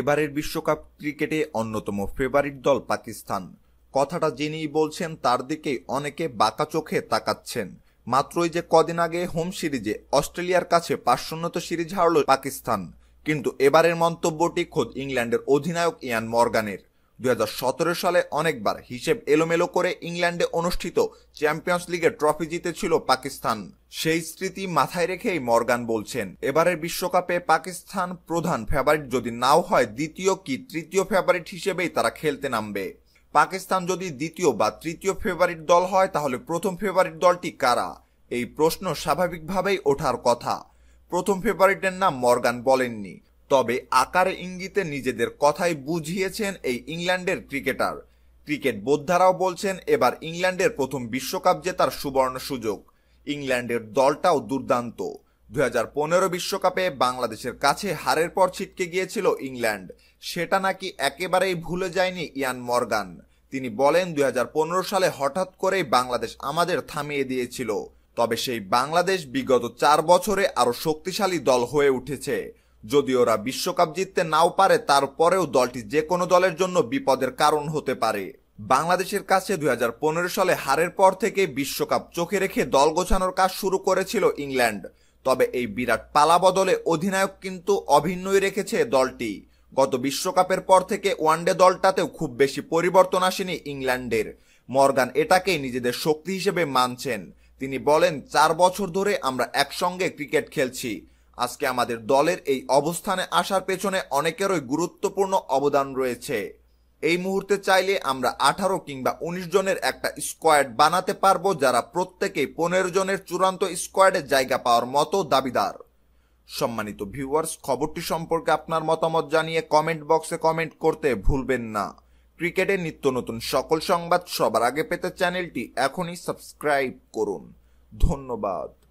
এবারের বিশ্বকাপ ক্রিকেটে অন্যতম ফেভারিট দল পাকিস্তান কথাটা যিনিই বলছেন তার দিকে অনেকে বাঁকা চোখে তাকাচ্ছেন মাত্রই যে কদিন আগে হোম সিরিজে অস্ট্রেলিয়ার কাছে পাঁচশূন্যত সিরিজ হারল পাকিস্তান কিন্তু এবারের মন্তব্যটি খোদ ইংল্যান্ডের অধিনায়ক ইয়ান মর্গানের দুই সালে অনেকবার হিসেব এলোমেলো করে ইংল্যান্ডে অনুষ্ঠিত চ্যাম্পিয়ন্স লিগের ট্রফি জিতেছিল পাকিস্তান সেই স্মৃতি মাথায় রেখেই মর্গান বলছেন এবারের বিশ্বকাপে পাকিস্তান প্রধান ফেভারিট যদি নাও হয় দ্বিতীয় কি তৃতীয় ফেভারিট হিসেবেই তারা খেলতে নামবে পাকিস্তান যদি দ্বিতীয় বা তৃতীয় ফেভারিট দল হয় তাহলে প্রথম ফেভারিট দলটি কারা এই প্রশ্ন স্বাভাবিকভাবেই ওঠার কথা প্রথম ফেভারিটের নাম মর্গান বলেননি তবে আকারে ইঙ্গিতে নিজেদের কথাই বুঝিয়েছেন এই ইংল্যান্ডের ক্রিকেটার ক্রিকেট বোদ্ধারাও বলছেন এবার ইংল্যান্ডের প্রথম বিশ্বকাপ জেতার সুবর্ণ সুযোগ ইংল্যান্ডের দলটাও দুর্দান্ত দু বিশ্বকাপে বাংলাদেশের কাছে হারের পর ছিটকে গিয়েছিল ইংল্যান্ড সেটা নাকি একেবারেই ভুলে যায়নি ইয়ান মর্গান তিনি বলেন দুই সালে হঠাৎ করেই বাংলাদেশ আমাদের থামিয়ে দিয়েছিল তবে সেই বাংলাদেশ বিগত চার বছরে আরও শক্তিশালী দল হয়ে উঠেছে যদি ওরা বিশ্বকাপ জিততে নাও পারে তারপরেও দলটি যে কোনো দলের জন্য বিপদের কারণ হতে পারে বাংলাদেশের কাছে দুই সালে হারের পর থেকে বিশ্বকাপ চোখে রেখে দল গোছানোর কাজ শুরু করেছিল ইংল্যান্ড তবে এই বিরাট পালা বদলে অধিনায়ক কিন্তু অভিন্নই রেখেছে দলটি গত বিশ্বকাপের পর থেকে ওয়ানডে দলটাতেও খুব বেশি পরিবর্তন আসেনি ইংল্যান্ডের মর্গান এটাকেই নিজেদের শক্তি হিসেবে মানছেন তিনি বলেন চার বছর ধরে আমরা একসঙ্গে ক্রিকেট খেলছি আজকে আমাদের দলের এই অবস্থানে আসার পেছনে অনেকেরই গুরুত্বপূর্ণ অবদান রয়েছে এই মুহূর্তে চাইলে আমরা আঠারো কিংবা ১৯ জনের একটা স্কোয়াড বানাতে পারবো যারা প্রত্যেকেই পনেরো জনের চূড়ান্ত স্কোয়াডে জায়গা পাওয়ার মতো দাবিদার সম্মানিত ভিউয়ার্স খবরটি সম্পর্কে আপনার মতামত জানিয়ে কমেন্ট বক্সে কমেন্ট করতে ভুলবেন না ক্রিকেটে নিত্য নতুন সকল সংবাদ সবার আগে পেতে চ্যানেলটি এখনই সাবস্ক্রাইব করুন ধন্যবাদ